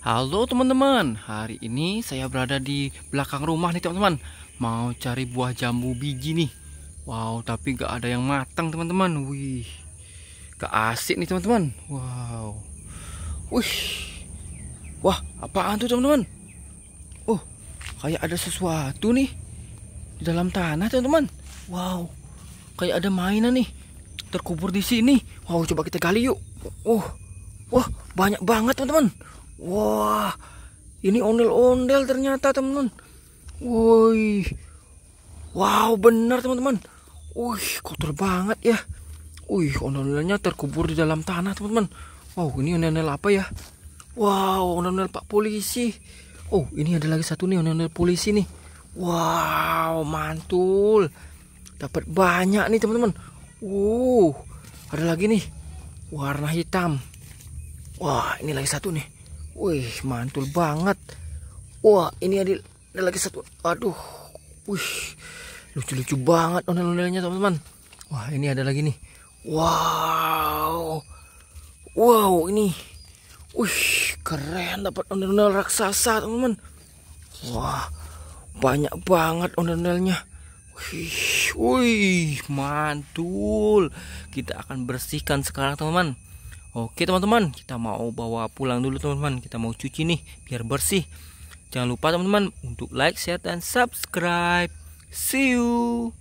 Halo teman-teman, hari ini saya berada di belakang rumah nih teman-teman Mau cari buah jambu biji nih Wow, tapi gak ada yang matang teman-teman Wih, gak asik nih teman-teman Wow Wih Wah, apaan tuh teman-teman Oh, kayak ada sesuatu nih Di dalam tanah teman-teman Wow, kayak ada mainan nih Terkubur di sini Wow, coba kita gali yuk Oh, wah banyak banget teman-teman Wah, ini ondel-ondel ternyata teman-teman. Woi. Wow, benar teman-teman. Wih, kotor banget ya. Wih, ondel-ondelnya terkubur di dalam tanah teman-teman. Wow, ini ondel-ondel apa ya? Wow, ondel-ondel Pak Polisi. Oh, ini ada lagi satu nih ondel-ondel polisi nih. Wow, mantul. Dapat banyak nih teman-teman. Uh, ada lagi nih. Warna hitam. Wah, ini lagi satu nih. Wih, mantul banget. Wah, ini ada, ada lagi satu. Aduh. Wih. Lucu-lucu banget ondel-ondelnya, teman-teman. Wah, ini ada lagi nih. Wow. Wow, ini. Wih, keren dapat ondel-ondel raksasa, teman-teman. Wah, banyak banget ondel-ondelnya. Wih, wih, mantul. Kita akan bersihkan sekarang, teman-teman. Oke teman-teman, kita mau bawa pulang dulu teman-teman. Kita mau cuci nih biar bersih. Jangan lupa teman-teman untuk like, share dan subscribe. See you.